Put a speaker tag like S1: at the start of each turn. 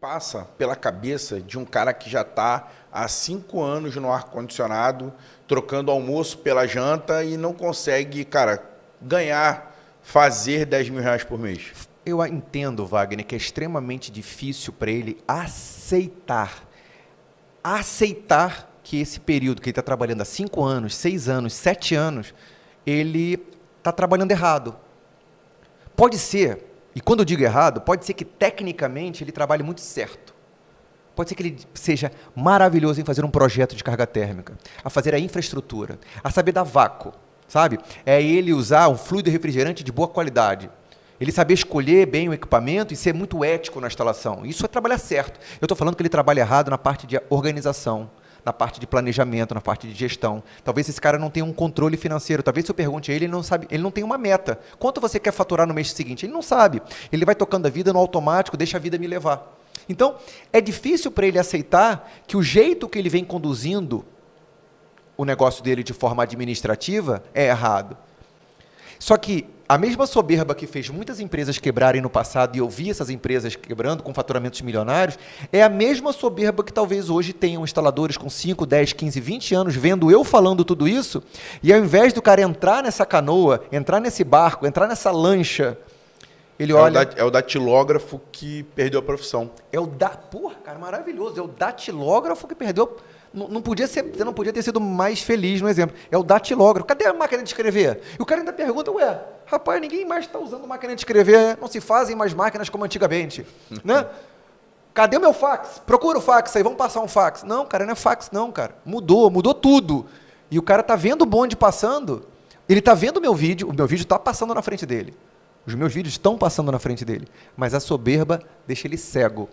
S1: passa pela cabeça de um cara que já está há cinco anos no ar-condicionado, trocando almoço pela janta e não consegue, cara, ganhar, fazer 10 mil reais por mês? Eu entendo, Wagner, que é extremamente difícil para
S2: ele aceitar. Aceitar que esse período que ele está trabalhando há cinco anos, seis anos, sete anos, ele está trabalhando errado. Pode ser e quando eu digo errado, pode ser que tecnicamente ele trabalhe muito certo. Pode ser que ele seja maravilhoso em fazer um projeto de carga térmica, a fazer a infraestrutura, a saber dar vácuo, sabe? É ele usar um fluido refrigerante de boa qualidade. Ele saber escolher bem o equipamento e ser muito ético na instalação. Isso é trabalhar certo. Eu estou falando que ele trabalha errado na parte de organização, na parte de planejamento, na parte de gestão. Talvez esse cara não tenha um controle financeiro. Talvez se eu pergunte a ele, ele não sabe, ele não tem uma meta. Quanto você quer faturar no mês seguinte? Ele não sabe. Ele vai tocando a vida no automático, deixa a vida me levar. Então, é difícil para ele aceitar que o jeito que ele vem conduzindo o negócio dele de forma administrativa é errado. Só que a mesma soberba que fez muitas empresas quebrarem no passado e eu vi essas empresas quebrando com faturamentos milionários, é a mesma soberba que talvez hoje tenham instaladores com 5, 10, 15, 20 anos vendo eu falando tudo isso, e ao invés do cara entrar nessa canoa, entrar nesse barco, entrar nessa lancha ele é olha. O
S1: é o datilógrafo que perdeu a profissão.
S2: É o da. Porra, cara, maravilhoso. É o datilógrafo que perdeu. Não, não podia ser, não podia ter sido mais feliz no exemplo. É o datilógrafo. Cadê a máquina de escrever? E o cara ainda pergunta, ué, rapaz, ninguém mais está usando máquina de escrever, né? não se fazem mais máquinas como antigamente, né? Cadê o meu fax? Procura o fax aí, vamos passar um fax. Não, cara, não é fax não, cara. Mudou, mudou tudo. E o cara tá vendo o bonde passando, ele tá vendo o meu vídeo, o meu vídeo está passando na frente dele. Os meus vídeos estão passando na frente dele, mas a soberba deixa ele cego.